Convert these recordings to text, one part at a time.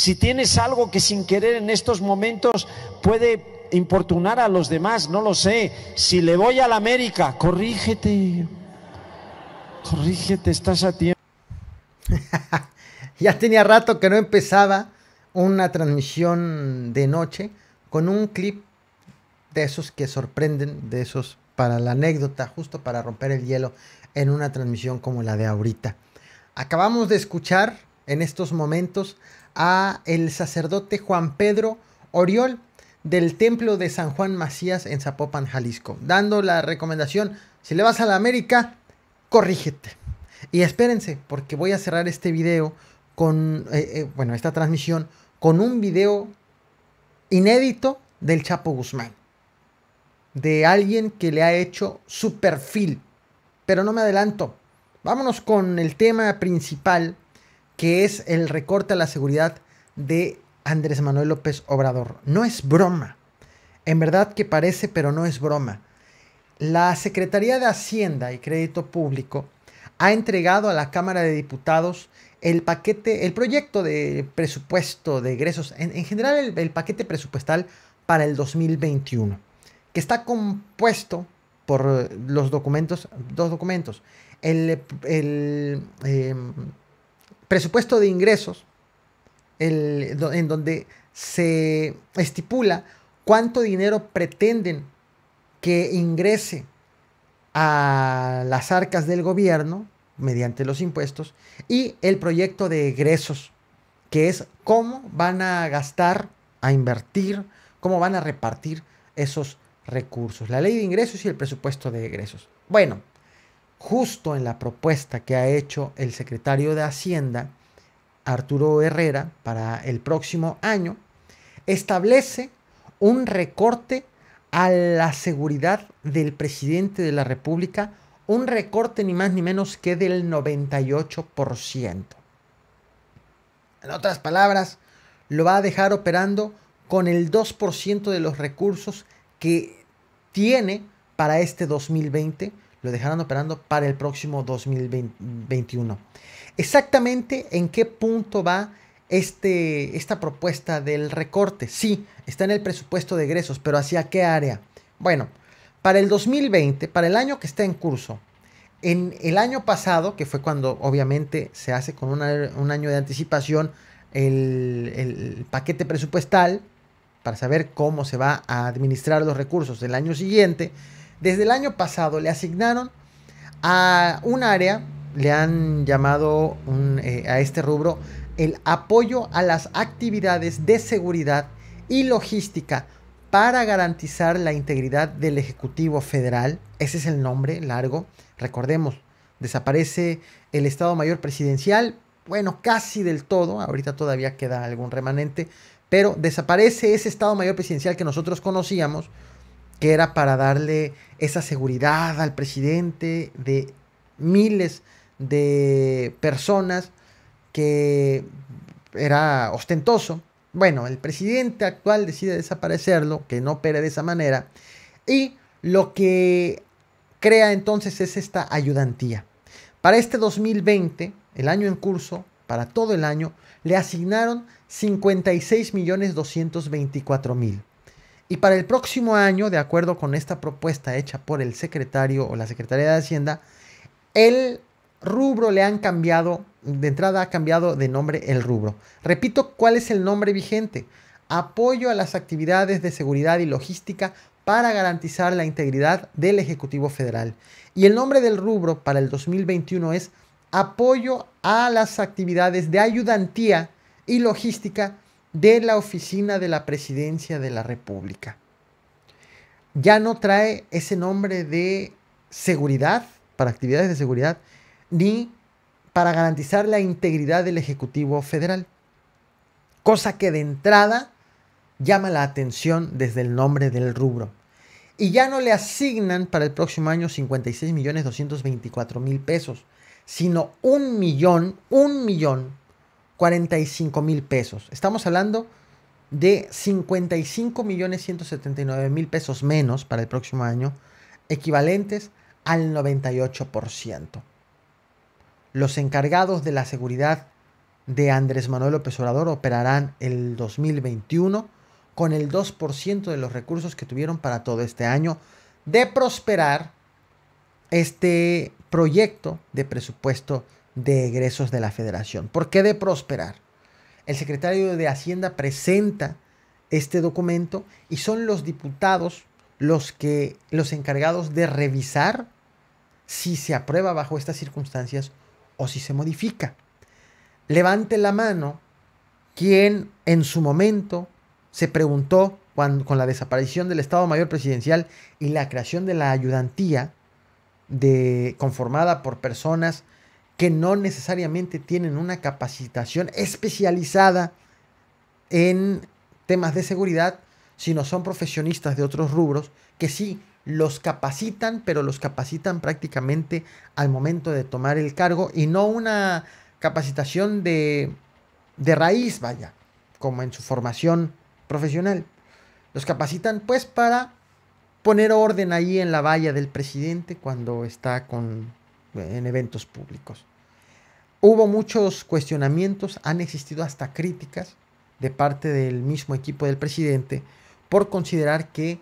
Si tienes algo que sin querer en estos momentos puede importunar a los demás, no lo sé. Si le voy a la América, corrígete. Corrígete, estás a tiempo. ya tenía rato que no empezaba una transmisión de noche con un clip de esos que sorprenden, de esos para la anécdota, justo para romper el hielo en una transmisión como la de ahorita. Acabamos de escuchar en estos momentos a el sacerdote Juan Pedro Oriol del templo de San Juan Macías en Zapopan, Jalisco, dando la recomendación, si le vas a la América, corrígete. Y espérense, porque voy a cerrar este video con, eh, eh, bueno, esta transmisión, con un video inédito del Chapo Guzmán, de alguien que le ha hecho su perfil, pero no me adelanto. Vámonos con el tema principal que es el recorte a la seguridad de Andrés Manuel López Obrador. No es broma. En verdad que parece, pero no es broma. La Secretaría de Hacienda y Crédito Público ha entregado a la Cámara de Diputados el paquete, el proyecto de presupuesto de egresos, en, general el, paquete presupuestal para el 2021, que está compuesto por los documentos, dos documentos, el, el em, presupuesto de ingresos, en donde se estipula cuánto dinero pretenden que ingrese a las arcas del gobierno mediante los impuestos y el proyecto de egresos, que es cómo van a gastar, a invertir, cómo van a repartir esos recursos, la ley de ingresos y el presupuesto de egresos. Bueno, justo en la propuesta que ha hecho el secretario de Hacienda, Arturo Herrera, para el próximo año, establece un recorte a la seguridad del presidente de la República, un recorte ni más ni menos que del 98%. En otras palabras, lo va a dejar operando con el 2% de los recursos que tiene para este 2020 lo dejarán operando para el próximo 2021. Exactamente en qué punto va este, esta propuesta del recorte. Sí, está en el presupuesto de egresos, pero ¿hacia qué área? Bueno, para el 2020, para el año que está en curso, en el año pasado, que fue cuando obviamente se hace con un año de anticipación el, el paquete presupuestal para saber cómo se va a administrar los recursos del año siguiente, desde el año pasado le asignaron a un área, le han llamado eh, a este rubro el apoyo a las actividades de seguridad y logística para garantizar la integridad del Ejecutivo Federal. Ese es el nombre largo. Recordemos, desaparece el Estado Mayor Presidencial, bueno, casi del todo, ahorita todavía queda algún remanente, pero desaparece ese Estado Mayor Presidencial que nosotros conocíamos que era para darle esa seguridad al presidente de miles de personas que era ostentoso. Bueno, el presidente actual decide desaparecerlo, que no opere de esa manera, y lo que crea entonces es esta ayudantía. Para este 2020, el año en curso, para todo el año, le asignaron millones 56.224.000. Y para el próximo año, de acuerdo con esta propuesta hecha por el secretario o la Secretaría de Hacienda, el rubro le han cambiado, de entrada ha cambiado de nombre el rubro. Repito, ¿cuál es el nombre vigente? Apoyo a las actividades de seguridad y logística para garantizar la integridad del Ejecutivo Federal. Y el nombre del rubro para el 2021 es Apoyo a las actividades de ayudantía y logística de la oficina de la presidencia de la República. Ya no trae ese nombre de seguridad, para actividades de seguridad, ni para garantizar la integridad del Ejecutivo Federal. Cosa que de entrada llama la atención desde el nombre del rubro. Y ya no le asignan para el próximo año 56.224.000 millones mil pesos, sino un millón, un millón 45 mil pesos. Estamos hablando de 55 millones 179 mil pesos menos para el próximo año, equivalentes al 98%. Los encargados de la seguridad de Andrés Manuel López Obrador operarán el 2021 con el 2% de los recursos que tuvieron para todo este año de prosperar este proyecto de presupuesto de egresos de la federación. ¿Por qué de prosperar? El secretario de Hacienda presenta este documento y son los diputados los que los encargados de revisar si se aprueba bajo estas circunstancias o si se modifica. Levante la mano quien en su momento se preguntó con la desaparición del Estado Mayor Presidencial y la creación de la ayudantía de, conformada por personas que no necesariamente tienen una capacitación especializada en temas de seguridad, sino son profesionistas de otros rubros que sí los capacitan, pero los capacitan prácticamente al momento de tomar el cargo y no una capacitación de, de raíz, vaya, como en su formación profesional. Los capacitan pues para poner orden ahí en la valla del presidente cuando está con en eventos públicos. Hubo muchos cuestionamientos, han existido hasta críticas de parte del mismo equipo del presidente por considerar que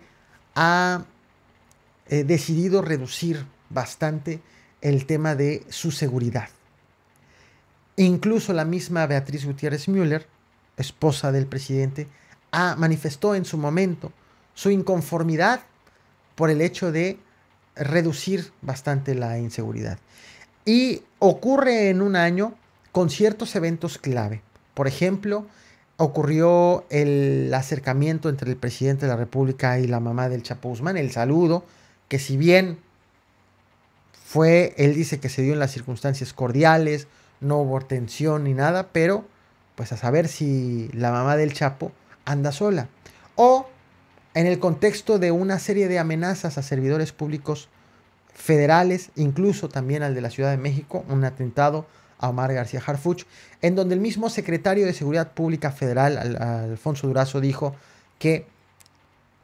ha eh, decidido reducir bastante el tema de su seguridad. Incluso la misma Beatriz Gutiérrez Müller, esposa del presidente, ha, manifestó en su momento su inconformidad por el hecho de reducir bastante la inseguridad. Y ocurre en un año con ciertos eventos clave. Por ejemplo, ocurrió el acercamiento entre el presidente de la República y la mamá del Chapo Guzmán, el saludo, que si bien fue, él dice que se dio en las circunstancias cordiales, no hubo tensión ni nada, pero pues a saber si la mamá del Chapo anda sola. O en el contexto de una serie de amenazas a servidores públicos federales, incluso también al de la Ciudad de México, un atentado a Omar García Harfuch, en donde el mismo secretario de Seguridad Pública Federal, Alfonso Durazo, dijo que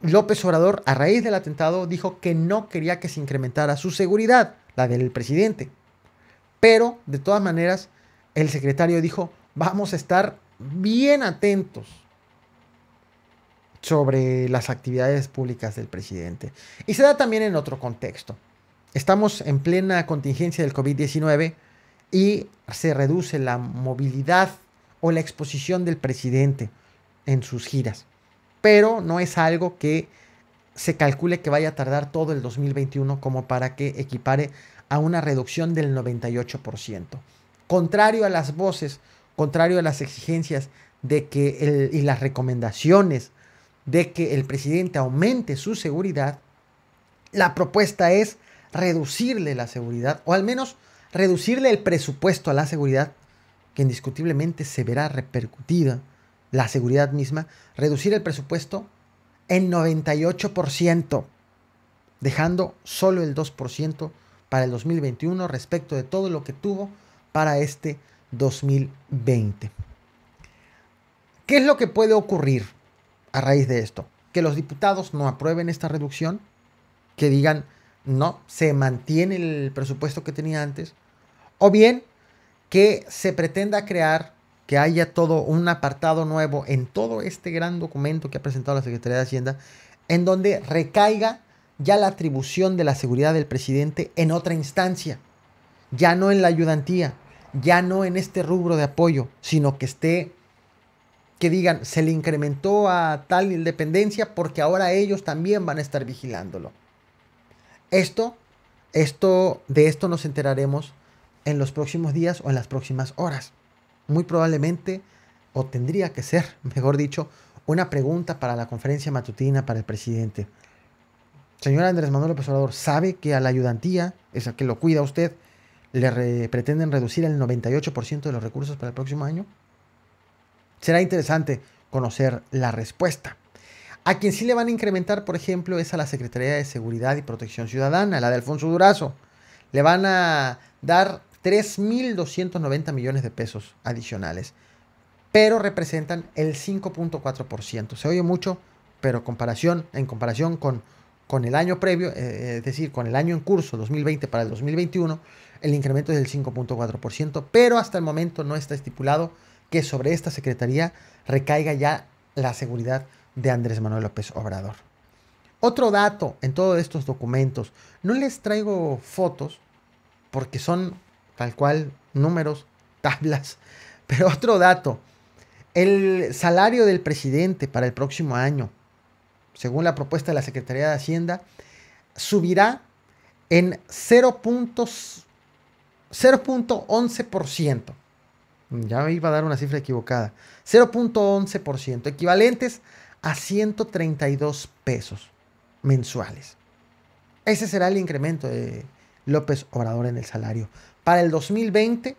López Obrador, a raíz del atentado, dijo que no quería que se incrementara su seguridad, la del presidente. Pero, de todas maneras, el secretario dijo, vamos a estar bien atentos sobre las actividades públicas del presidente. Y se da también en otro contexto. Estamos en plena contingencia del COVID-19 y se reduce la movilidad o la exposición del presidente en sus giras. Pero no es algo que se calcule que vaya a tardar todo el 2021 como para que equipare a una reducción del 98%. Contrario a las voces, contrario a las exigencias de que el, y las recomendaciones de que el presidente aumente su seguridad, la propuesta es reducirle la seguridad, o al menos reducirle el presupuesto a la seguridad, que indiscutiblemente se verá repercutida la seguridad misma, reducir el presupuesto en 98%, dejando solo el 2% para el 2021 respecto de todo lo que tuvo para este 2020. ¿Qué es lo que puede ocurrir? a raíz de esto. Que los diputados no aprueben esta reducción, que digan, no, se mantiene el presupuesto que tenía antes, o bien que se pretenda crear, que haya todo un apartado nuevo en todo este gran documento que ha presentado la Secretaría de Hacienda, en donde recaiga ya la atribución de la seguridad del presidente en otra instancia, ya no en la ayudantía, ya no en este rubro de apoyo, sino que esté que digan, se le incrementó a tal independencia porque ahora ellos también van a estar vigilándolo. Esto, esto, de esto nos enteraremos en los próximos días o en las próximas horas. Muy probablemente, o tendría que ser, mejor dicho, una pregunta para la conferencia matutina para el presidente. Señor Andrés Manuel López ¿sabe que a la ayudantía, esa que lo cuida usted, le pretenden reducir el 98% de los recursos para el próximo año? Será interesante conocer la respuesta. A quien sí le van a incrementar, por ejemplo, es a la Secretaría de Seguridad y Protección Ciudadana, la de Alfonso Durazo. Le van a dar 3.290 millones de pesos adicionales, pero representan el 5.4%. Se oye mucho, pero en comparación con, con el año previo, eh, eh, es decir, con el año en curso, 2020 para el 2021, el incremento es del 5.4%, pero hasta el momento no está estipulado que sobre esta Secretaría recaiga ya la seguridad de Andrés Manuel López Obrador. Otro dato en todos estos documentos, no les traigo fotos porque son tal cual números, tablas, pero otro dato, el salario del presidente para el próximo año, según la propuesta de la Secretaría de Hacienda, subirá en 0.11%. Ya me iba a dar una cifra equivocada. 0.11%, equivalentes a 132 pesos mensuales. Ese será el incremento de López Obrador en el salario. Para el 2020,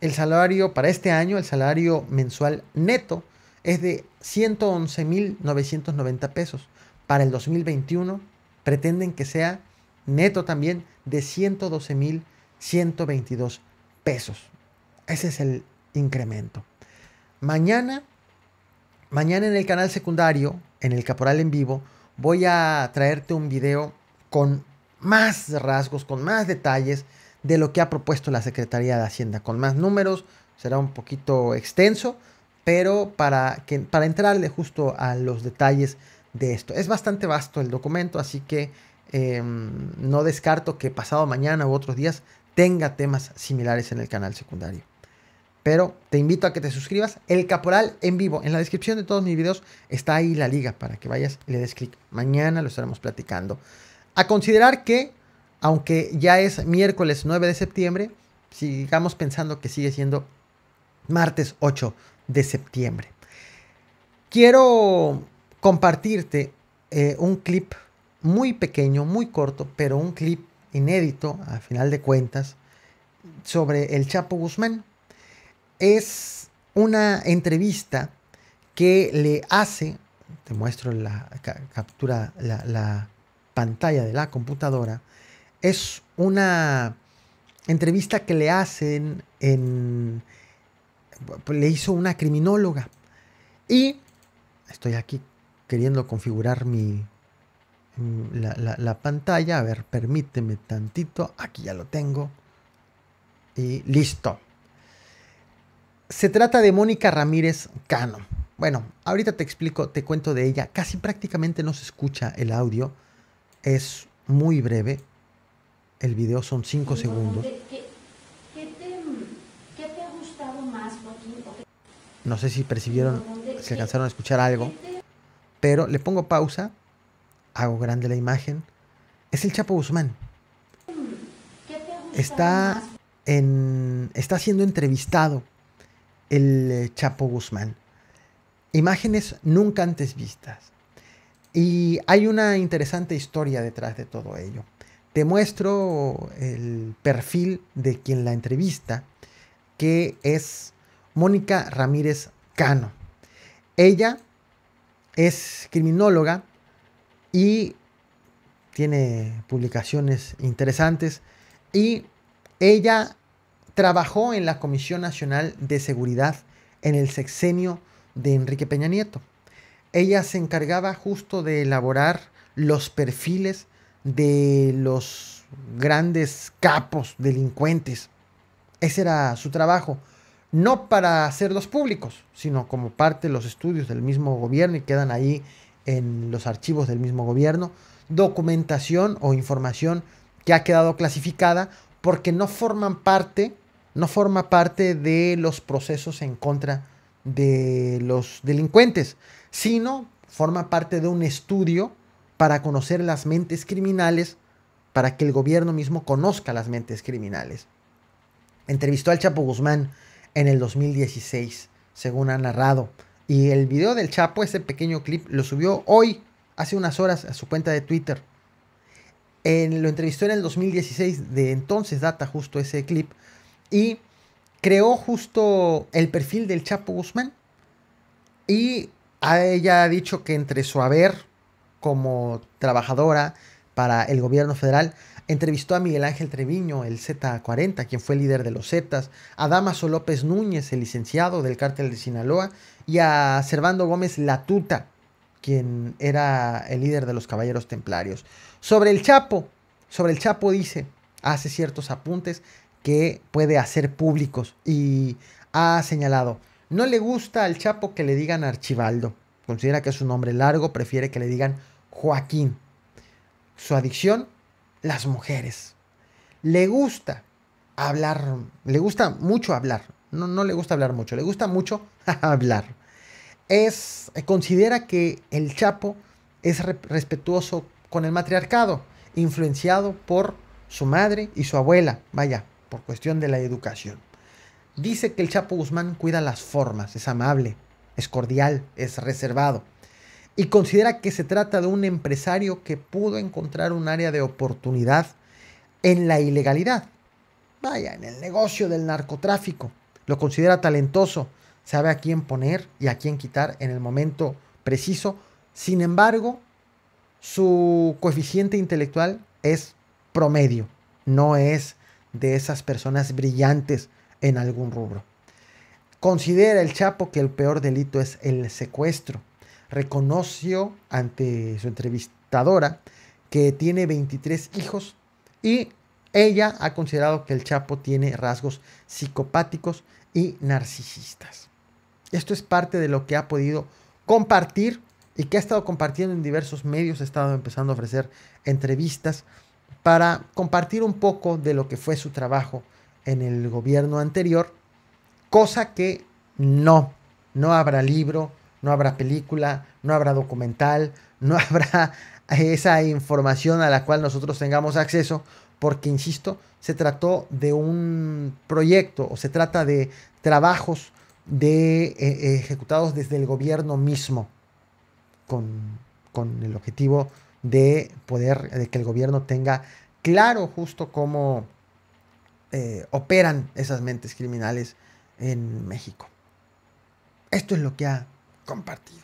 el salario, para este año, el salario mensual neto es de 111.990 pesos. Para el 2021, pretenden que sea neto también de 112.122 pesos. Ese es el incremento. Mañana, mañana en el canal secundario, en el Caporal en vivo, voy a traerte un video con más rasgos, con más detalles de lo que ha propuesto la Secretaría de Hacienda, con más números, será un poquito extenso, pero para, que, para entrarle justo a los detalles de esto. Es bastante vasto el documento, así que em, no descarto que pasado mañana u otros días tenga temas similares en el canal secundario. Pero te invito a que te suscribas. El Caporal en vivo. En la descripción de todos mis videos está ahí la liga para que vayas y le des clic. Mañana lo estaremos platicando. A considerar que, aunque ya es miércoles 9 de septiembre, sigamos pensando que sigue siendo martes 8 de septiembre. Quiero compartirte eh, un clip muy pequeño, muy corto, pero un clip inédito, a final de cuentas, sobre el Chapo Guzmán es una entrevista que le hace, te muestro la captura, la, pantalla de la computadora, es una entrevista que le hacen en, le hizo una criminóloga. Y estoy aquí queriendo configurar mi, la, la, pantalla. A ver, permíteme tantito. Aquí ya lo tengo. Y listo. Se trata de Mónica Ramírez Cano. Bueno, ahorita te explico, te cuento de ella. Casi prácticamente no se escucha el audio. Es muy breve. El video son 5 segundos. No sé si percibieron, si alcanzaron a escuchar algo. Pero le pongo pausa. Hago grande la imagen. Es el Chapo Guzmán. Está, en, está siendo entrevistado el eh, Chapo Guzmán. Imágenes nunca antes vistas. Y hay una interesante historia detrás de todo ello. Te muestro el perfil de quien la entrevista, que es Mónica Ramírez Cano. Ella es criminóloga y tiene publicaciones interesantes y ella trabajó en la Comisión Nacional de Seguridad en el sexenio de Enrique Peña Nieto. Ella se encargaba justo de elaborar los perfiles de los grandes capos delincuentes. Ese era su trabajo, no para hacerlos públicos, sino como parte de los estudios del mismo gobierno y quedan ahí en los archivos del mismo gobierno, documentación o información que ha quedado clasificada porque no forman parte no forma parte de los procesos en contra de los delincuentes, sino forma parte de un estudio para conocer las mentes criminales, para que el gobierno mismo conozca las mentes criminales. Entrevistó al Chapo Guzmán en el 2016, según ha narrado. Y el video del Chapo, ese pequeño clip, lo subió hoy, hace unas horas, a su cuenta de Twitter. lo entrevistó en el 2016, de entonces data justo ese clip, y creó justo el perfil del Chapo Guzmán y ella ha dicho que entre su haber como trabajadora para el gobierno federal, entrevistó a Miguel Ángel Treviño, el Z40, quien fue líder de los Zetas, a Damaso López Núñez, el licenciado del cártel de Sinaloa, y a Servando Gómez Latuta, quien era el líder de los Caballeros Templarios. Sobre el Chapo, sobre el Chapo dice, hace ciertos apuntes que puede hacer públicos y ha señalado, no le gusta al Chapo que le digan Archibaldo, considera que es un nombre largo, prefiere que le digan Joaquín. Su adicción, las mujeres. Le gusta hablar, le gusta mucho hablar, no, no le gusta hablar mucho, le gusta mucho hablar. Es, considera que el Chapo es respetuoso con el matriarcado, influenciado por su madre y su abuela, vaya, por cuestión de la educación. Dice que el Chapo Guzmán cuida las formas, es amable, es cordial, es reservado y considera que se trata de un empresario que pudo encontrar un área de oportunidad en la ilegalidad. Vaya, en el negocio del narcotráfico. Lo considera talentoso, sabe a quién poner y a quién quitar en el momento preciso. Sin embargo, su coeficiente intelectual es promedio, no es de esas personas brillantes en algún rubro. Considera el Chapo que el peor delito es el secuestro. Reconoció ante su entrevistadora que tiene 23 hijos y ella ha considerado que el Chapo tiene rasgos psicopáticos y narcisistas. Esto es parte de lo que ha podido compartir y que ha estado compartiendo en diversos medios. Ha estado empezando a ofrecer entrevistas para compartir un poco de lo que fue su trabajo en el gobierno anterior, cosa que no, no habrá libro, no habrá película, no habrá documental, no habrá esa información a la cual nosotros tengamos acceso, porque, insisto, se trató de un proyecto o se trata de trabajos de, eh, ejecutados desde el gobierno mismo, con, con el objetivo de poder, de que el gobierno tenga claro justo cómo eh, operan esas mentes criminales en México. Esto es lo que ha compartido.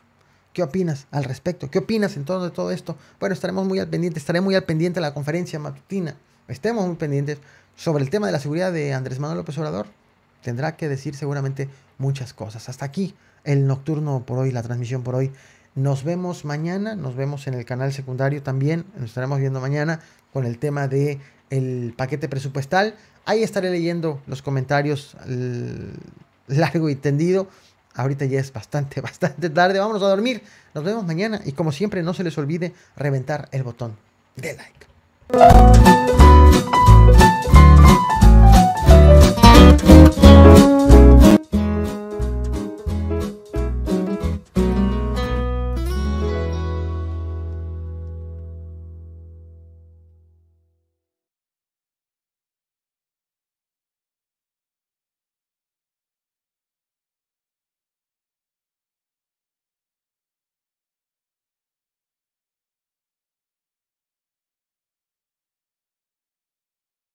¿Qué opinas al respecto? ¿Qué opinas en todo, de todo esto? Bueno, estaremos muy al pendiente, estaré muy al pendiente de la conferencia matutina. Estemos muy pendientes sobre el tema de la seguridad de Andrés Manuel López Obrador. Tendrá que decir seguramente muchas cosas. Hasta aquí el nocturno por hoy, la transmisión por hoy nos vemos mañana, nos vemos en el canal secundario también, nos estaremos viendo mañana con el tema de el paquete presupuestal. Ahí estaré leyendo los comentarios largo y tendido. Ahorita ya es bastante, bastante tarde. Vámonos a dormir. Nos vemos mañana y como siempre no se les olvide reventar el botón de like.